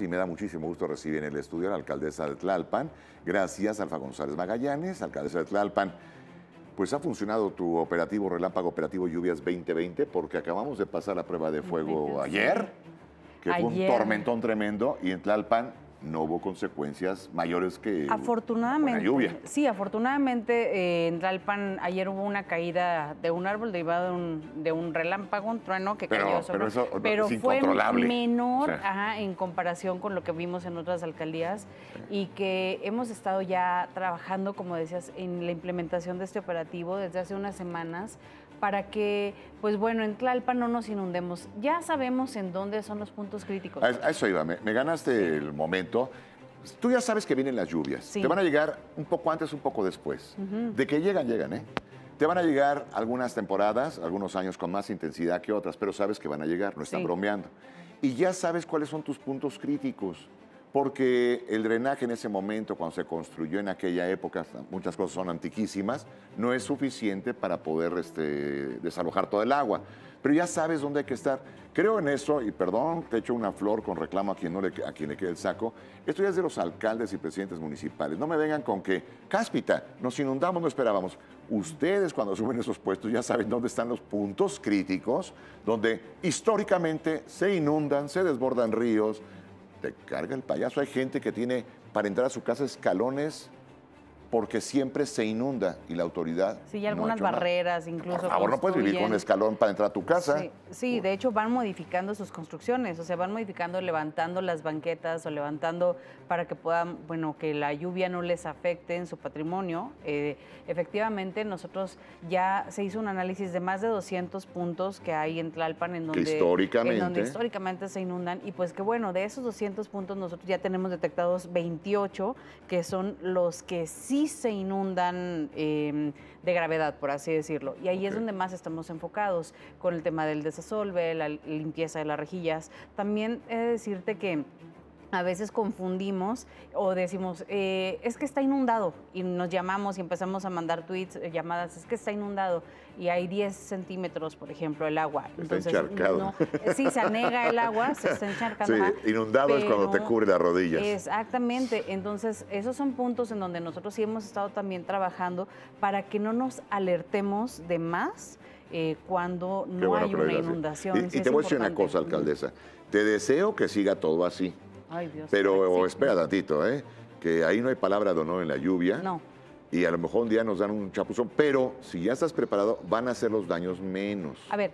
Y me da muchísimo gusto recibir en el estudio a la alcaldesa de Tlalpan. Gracias, Alfa González Magallanes, alcaldesa de Tlalpan. Pues ha funcionado tu operativo Relámpago Operativo Lluvias 2020 porque acabamos de pasar la prueba de fuego ayer, que fue un tormentón tremendo y en Tlalpan no hubo consecuencias mayores que afortunadamente, la lluvia. Sí, afortunadamente eh, en Tlalpan ayer hubo una caída de un árbol derivado de un, de un relámpago, un trueno que cayó sobre... Pero, pero fue menor en comparación con lo que vimos en otras alcaldías y que hemos estado ya trabajando, como decías, en la implementación de este operativo desde hace unas semanas para que, pues bueno, en Tlalpan no nos inundemos. Ya sabemos en dónde son los puntos críticos. A, eso iba, me, ganaste el momento. Tú ya sabes que vienen las lluvias. Te van a llegar un poco antes, un poco después. De que llegan, llegan, ¿eh? Te van a llegar algunas temporadas, algunos años con más intensidad que otras, pero sabes que van a llegar, no están bromeando. Y ya sabes cuáles son tus puntos críticos porque el drenaje en ese momento, cuando se construyó en aquella época, muchas cosas son antiquísimas, no es suficiente para poder este, desalojar todo el agua. Pero ya sabes dónde hay que estar. Creo en eso, y perdón, te echo una flor con reclamo a quien, no le, a quien le quede el saco. Esto ya es de los alcaldes y presidentes municipales. No me vengan con que, cáspita, nos inundamos, no esperábamos. Ustedes cuando suben esos puestos ya saben dónde están los puntos críticos, donde históricamente se inundan, se desbordan ríos, carga el payaso. Hay gente que tiene para entrar a su casa escalones porque siempre se inunda y la autoridad. Sí, y algunas barreras incluso. Ahora no puedes vivir con escalón para entrar a tu casa. Sí, de hecho van modificando sus construcciones, o sea, van modificando, levantando las banquetas o levantando para que puedan, bueno, que la lluvia no les afecte en su patrimonio. Eh, efectivamente, nosotros ya se hizo un análisis de más de 200 puntos que hay en Tlalpan en donde, históricamente. En donde históricamente se inundan y pues que bueno, de esos 200 puntos nosotros ya tenemos detectados 28 que son los que sí se inundan em, de gravedad, por así decirlo. Y ahí es donde más estamos enfocados con el tema del desasolve, la limpieza de las rejillas. También he de decirte que a veces confundimos o decimos, eh, es que está inundado, y nos llamamos y empezamos a mandar tweets, eh, llamadas, es que está inundado, y hay 10 centímetros, por ejemplo, el agua. Entonces, está encharcado. No, eh, sí, se anega el agua, se está encharcando. Sí, inundado es cuando te cubre las rodillas. Exactamente, entonces esos son puntos en donde nosotros sí hemos estado también trabajando para que no nos alertemos de más. cuando no hay una inundación. y te voy a decir una cosa, alcaldesa. Te deseo que siga todo así. Pero espera tantito, ¿eh? que ahí no hay palabra de honor en la lluvia. No. Y a lo mejor un día nos dan un chapuzón, pero si ya estás preparado, van a ser los daños menos. A ver,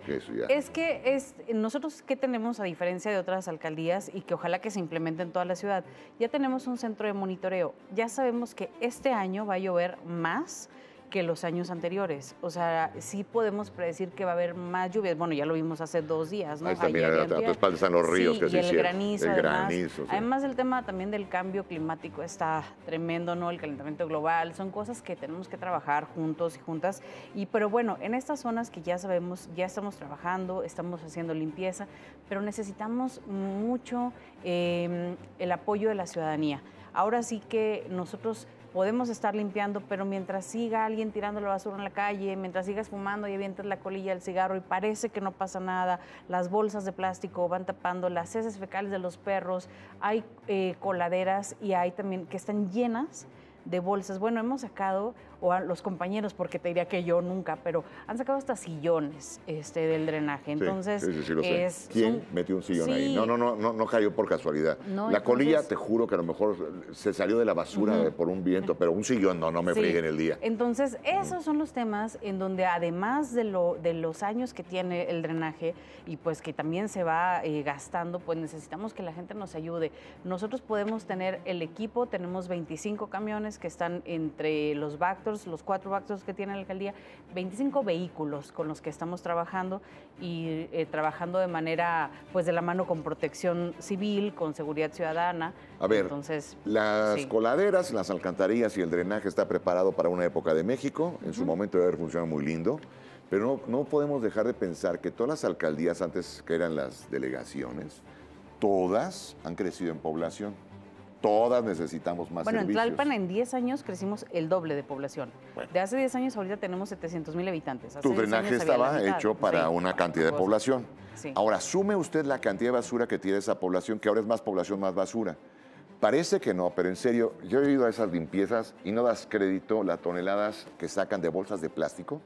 es que es, nosotros, ¿qué tenemos a diferencia de otras alcaldías y que ojalá que se implemente en toda la ciudad? Ya tenemos un centro de monitoreo, ya sabemos que este año va a llover más, que los años anteriores. O sea, sí podemos predecir que va a haber más lluvias. Bueno, ya lo vimos hace dos días, ¿no? Ahí también, a, tu espalda están los ríos que y se el Granizo, además. granizo. Además, el tema también del cambio climático está tremendo, ¿no? El calentamiento global. Son cosas que tenemos que trabajar juntos y juntas. Y, pero bueno, en estas zonas que ya sabemos, ya estamos trabajando, estamos haciendo limpieza, pero necesitamos mucho em, el apoyo de la ciudadanía ahora sí que nosotros podemos estar limpiando, pero mientras siga alguien tirando la basura en la calle, mientras sigas fumando y avientas la colilla del cigarro y parece que no pasa nada, las bolsas de plástico van tapando, las heces fecales de los perros, hay eh, coladeras y hay también que están llenas de bolsas. Bueno, hemos sacado o a los compañeros, porque te diría que yo nunca, pero han sacado hasta sillones este, del drenaje. Entonces, sí, ¿quién metió un sillón ahí? No, no, no, no, cayó por casualidad. la colilla, te juro que a lo mejor se salió de la basura por un viento, pero un sillón no, no me friegue en el día. Entonces, esos son los temas en donde además de, lo, de los años que tiene el drenaje y pues que también se va eh, gastando, pues necesitamos que la gente nos ayude. Nosotros podemos tener el equipo, tenemos 25 camiones que están entre los Bactos los cuatro actos que tiene la alcaldía, 25 vehículos con los que estamos trabajando y eh, trabajando de manera, pues de la mano con protección civil, con seguridad ciudadana. A ver, entonces, las coladeras, las alcantarillas y el drenaje está preparado para una época de México, en su momento debe haber funcionado muy lindo. Pero no, no, podemos dejar de pensar que todas las alcaldías antes que eran las delegaciones, todas han crecido en población todas necesitamos más servicios. Bueno, en Tlalpan en 10 años crecimos el doble de población. De hace 10 años ahorita tenemos 700 mil habitantes. tu drenaje estaba hecho para una cantidad de población. Ahora, sume usted la cantidad de basura que tiene esa población, que ahora es más población, más basura. Parece que no, pero en serio, yo he ido a esas limpiezas y no das crédito las toneladas que sacan de bolsas de plástico.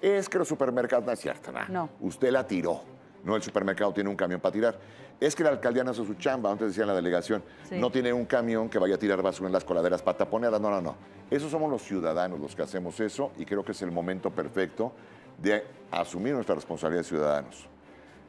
Es que los supermercados, no es cierto, no. Usted la tiró no el supermercado tiene un camión para tirar. Es que la alcaldía no hace su chamba, antes decía en la delegación, no tiene un camión que vaya a tirar basura en las coladeras para taponerla. no, no, no. Esos somos los ciudadanos los que hacemos eso y creo que es el momento perfecto de asumir nuestra responsabilidad de ciudadanos.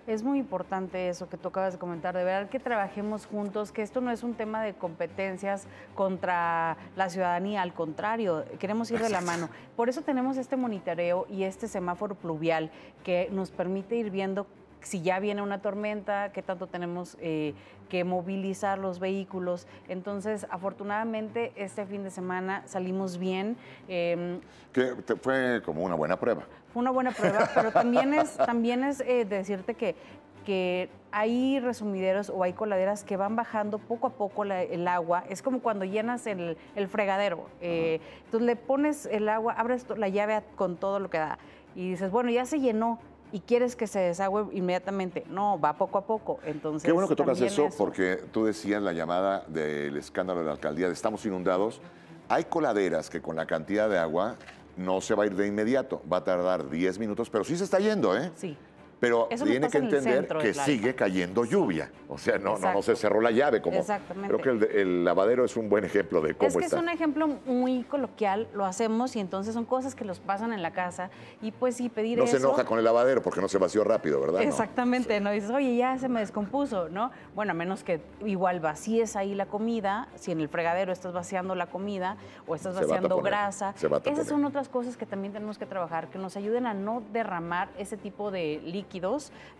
Es muy importante eso que tú acabas de comentar, de verdad que trabajemos juntos, que esto no es un tema de competencias contra la ciudadanía, al contrario, queremos ir de la mano. Por eso tenemos este monitoreo y este semáforo pluvial que nos permite ir viendo si ya viene una tormenta, qué tanto tenemos eh, que movilizar los vehículos. Entonces, afortunadamente, este fin de semana salimos bien. Em, que fue como una buena prueba. Fue una buena prueba, pero también es, también es eh, decirte que que hay resumideros o hay coladeras que van bajando poco a poco el agua. Es como cuando llenas el, fregadero. Eh, entonces le pones el agua, abres la llave con todo lo que da y dices, bueno, ya se llenó, y quieres que se desagüe inmediatamente. No, va poco a poco. Entonces, Qué bueno que tocas eso, porque tú decías la llamada del escándalo de la alcaldía de estamos inundados. Hay coladeras que con la cantidad de agua no se va a ir de inmediato, va a tardar 10 minutos, pero sí se está yendo, ¿eh? Sí. Pero tiene que entender que sigue cayendo lluvia. O sea, no, no, se cerró la llave. Como, Exactamente. Creo que el, lavadero es un buen ejemplo de cómo está. Es que es un ejemplo muy coloquial, lo hacemos y entonces son cosas que los pasan en la casa. Y pues sí, pedir no eso... No se enoja con el lavadero porque no se vació rápido, ¿verdad? Exactamente, no, dices, oye, ya se me descompuso, ¿no? Bueno, a menos que igual vacíes ahí la comida, si en el fregadero estás vaciando la comida o estás vaciando grasa. Esas son otras cosas que también tenemos que trabajar, que nos ayuden a no derramar ese tipo de líquido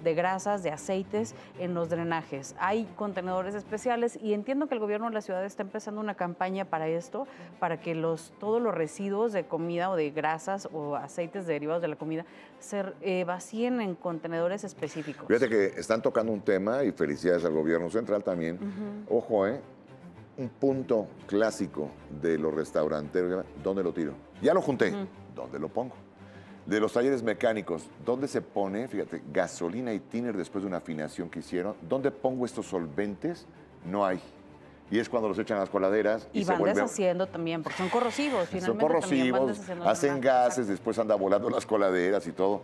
de grasas, de aceites en los drenajes. Hay contenedores especiales y entiendo que el gobierno de la ciudad está empezando una campaña para esto, para que los, todos los residuos de comida o de grasas o aceites derivados de la comida se eh, vacíen en contenedores específicos. Fíjate que están tocando un tema y felicidades al gobierno central también. Ojo, ¿eh? un punto clásico de los restauranteros, ¿dónde lo tiro? Ya lo junté, ¿dónde lo pongo? De los talleres mecánicos, ¿dónde se pone, fíjate, gasolina y tiner después de una afinación que hicieron? ¿Dónde pongo estos solventes? No hay. Y es cuando los echan a las coladeras. Y, y van deshaciendo también, porque son corrosivos. Finalmente son corrosivos, hacen gases, después anda volando las coladeras y todo.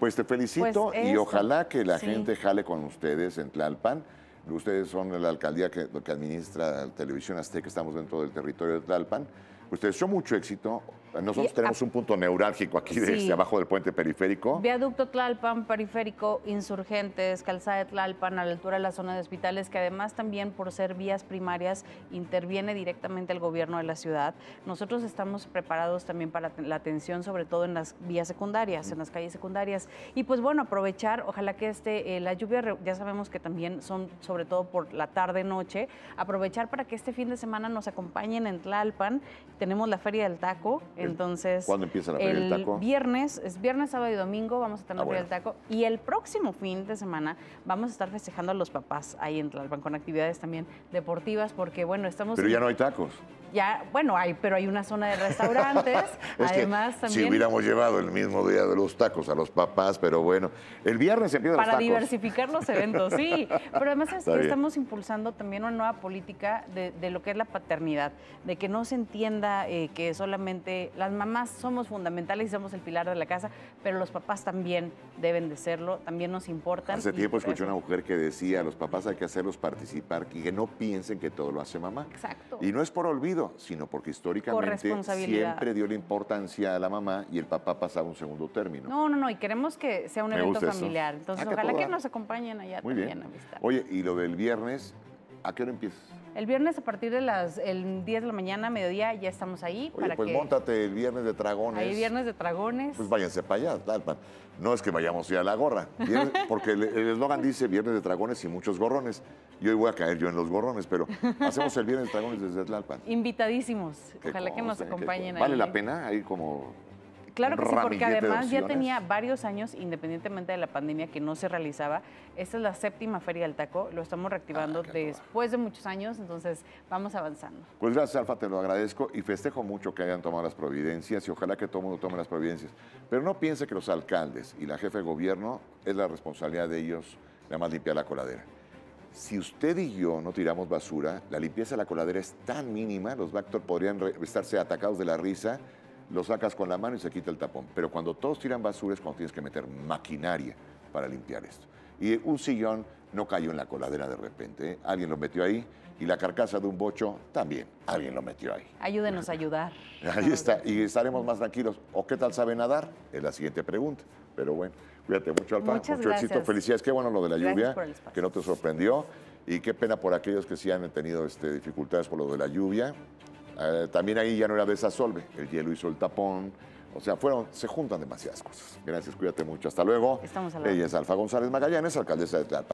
Pues te felicito pues y ojalá que la gente jale con ustedes en Tlalpan. Ustedes son la alcaldía que, que administra Televisión Azteca, estamos dentro del territorio de Tlalpan. Ustedes son mucho éxito. Nosotros tenemos un punto neurálgico aquí, desde abajo del puente periférico. Viaducto Tlalpan, periférico, insurgentes, calzada de Tlalpan, a la altura de la zona de hospitales, que además también por ser vías primarias interviene directamente el gobierno de la ciudad. Nosotros estamos preparados también para la atención, sobre todo en las vías secundarias, en las calles secundarias. Y pues bueno, aprovechar, ojalá que este, eh, la lluvia, ya sabemos que también son sobre todo por la tarde-noche, aprovechar para que este fin de semana nos acompañen en Tlalpan tenemos la Feria del Taco. Entonces. ¿Cuándo empieza la Feria del Taco? Viernes, es viernes, sábado y domingo vamos a tener la ah, Feria del Taco. Y el próximo fin de semana vamos a estar festejando a los papás ahí en Tlalpan con actividades también deportivas, porque bueno, estamos. Pero ya no hay tacos. Ya, bueno, hay, pero hay una zona de restaurantes. Además, también. Si hubiéramos llevado el mismo día de los tacos a los papás, pero bueno, el viernes se Feria Para los tacos. diversificar los eventos, sí. Pero además estamos impulsando también una nueva política de, de lo que es la paternidad, de que no se entienda eh, que solamente las mamás somos fundamentales y somos el pilar de la casa, pero los papás también deben de serlo, también nos importan. Hace tiempo escuché una mujer que decía, los papás hay que hacerlos participar y que no piensen que todo lo hace mamá. Exacto. Y no es por olvido, sino porque históricamente siempre dio la importancia a la mamá y el papá pasaba un segundo término. No, no, no, y queremos que sea un evento familiar. Entonces, ah, ojalá que, nos acompañen allá Muy también, bien. Oye, y lo del viernes, ¿a qué hora empiezas? El viernes a partir de las el 10 de la mañana, mediodía, ya estamos ahí. pues montate el viernes de dragones. Ahí viernes de dragones. Pues váyanse para allá, Tlalpan. No es que vayamos ya a la gorra, porque el eslogan dice viernes de dragones y muchos gorrones. Y hoy voy a caer yo en los gorrones, pero hacemos el viernes de dragones desde Tlalpan. Invitadísimos. Ojalá que nos acompañen ahí. ¿Vale la pena ahí como Claro que sí, porque además ya tenía varios años, independientemente de la pandemia, que no se realizaba. Esta es la séptima Feria del Taco, lo estamos reactivando ah, después de muchos años, entonces vamos avanzando. Pues gracias, Alfa, te lo agradezco y festejo mucho que hayan tomado las providencias y ojalá que todo el mundo tome las providencias. Pero no piense que los alcaldes y la jefe de gobierno es la responsabilidad de ellos la más limpiar la coladera. Si usted y yo no tiramos basura, la limpieza de la coladera es tan mínima, los Bactor podrían estarse atacados de la risa lo sacas con la mano y se quita el tapón. Pero cuando todos tiran basura es cuando tienes que meter maquinaria para limpiar esto. Y un sillón no cayó en la coladera de repente, ¿eh? alguien lo metió ahí. Y la carcasa de un bocho también, alguien lo metió ahí. Ayúdenos a ayudar. ahí está, y estaremos más tranquilos. ¿O qué tal sabe nadar? Es la siguiente pregunta. Pero bueno, cuídate mucho, Alfa. Muchas gracias. éxito. Felicidades. Qué bueno lo de la lluvia, que no te sorprendió. Y qué pena por aquellos que sí han tenido este, dificultades por lo de la lluvia. Eh, también ahí ya no era desasolve, el hielo hizo el tapón. O sea, fueron, se juntan demasiadas cosas. Gracias, cuídate mucho. Hasta luego. Estamos Ella es Alfa González Magallanes, alcaldesa de Tlalpan.